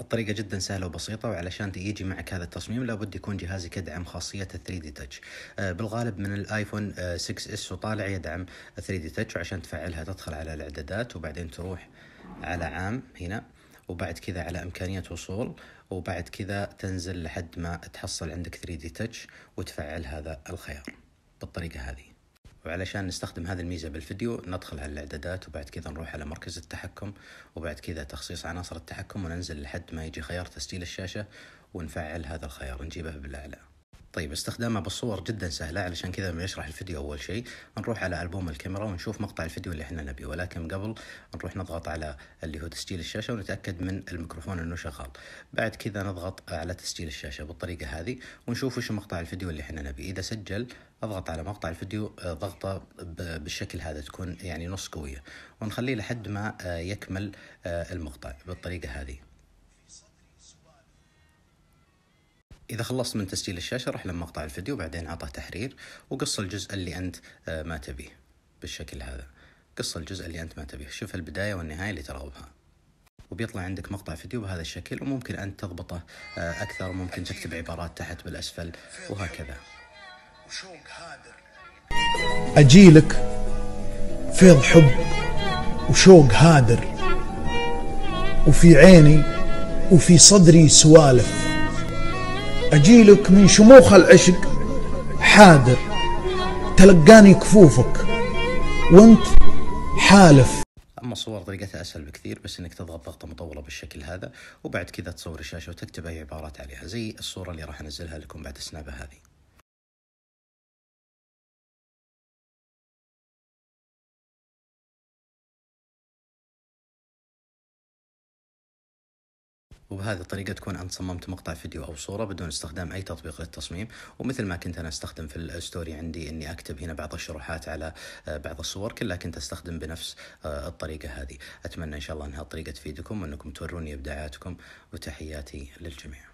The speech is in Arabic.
الطريقة جدا سهلة وبسيطة وعلشان يجي معك هذا التصميم لابد يكون جهازك يدعم خاصية 3 دي تاتش بالغالب من الايفون 6 آه، اس وطالع يدعم 3 دي تاتش وعشان تفعلها تدخل على الاعدادات وبعدين تروح على عام هنا وبعد كذا على إمكانية وصول وبعد كذا تنزل لحد ما تحصل عندك 3 دي تاتش وتفعل هذا الخيار بالطريقة هذه وعلشان نستخدم هذه الميزة بالفيديو ندخل على الإعدادات وبعد كذا نروح على مركز التحكم وبعد كذا تخصيص عناصر التحكم وننزل لحد ما يجي خيار تسجيل الشاشة ونفعل هذا الخيار نجيبه بالأعلى طيب استخدامها بالصور جدا سهلة علشان كذا بنشرح الفيديو أول شيء نروح على ألبوم الكاميرا ونشوف مقطع الفيديو اللي احنا نبيه ولكن قبل نروح نضغط على اللي هو تسجيل الشاشة ونتأكد من الميكروفون أنه شغال بعد كذا نضغط على تسجيل الشاشة بالطريقة هذه ونشوف وش مقطع الفيديو اللي احنا نبيه إذا سجل اضغط على مقطع الفيديو آه، ضغطه بالشكل هذا تكون يعني نص قوية ونخليه لحد ما آه، يكمل آه، المقطع بالطريقة هذه إذا خلصت من تسجيل الشاشة رح لمقطع الفيديو بعدين عطه تحرير وقص الجزء اللي أنت آه، ما تبيه بالشكل هذا قص الجزء اللي أنت ما تبيه شوف البداية والنهاية اللي ترغبها وبيطلع عندك مقطع فيديو بهذا الشكل وممكن أنت تضبطه آه، أكثر ممكن تكتب عبارات تحت بالأسفل وهكذا أجيلك فيض حب وشوق هادر وفي عيني وفي صدري سوالف أجيلك من شموخ العشق حاذر تلقاني كفوفك وانت حالف اما الصور طريقتها اسهل بكثير بس انك تضغط ضغطه مطوله بالشكل هذا وبعد كذا تصور الشاشه وتكتب اي عبارات عليها زي الصوره اللي راح انزلها لكم بعد السنابه هذه وبهذه الطريقة تكون أنت صممت مقطع فيديو أو صورة بدون استخدام أي تطبيق للتصميم ومثل ما كنت أنا أستخدم في الستوري عندي أني أكتب هنا بعض الشروحات على آه، بعض الصور كلها كنت أستخدم بنفس آه، الطريقة هذه أتمنى إن شاء الله أنها الطريقة تفيدكم وأنكم توروني إبداعاتكم وتحياتي للجميع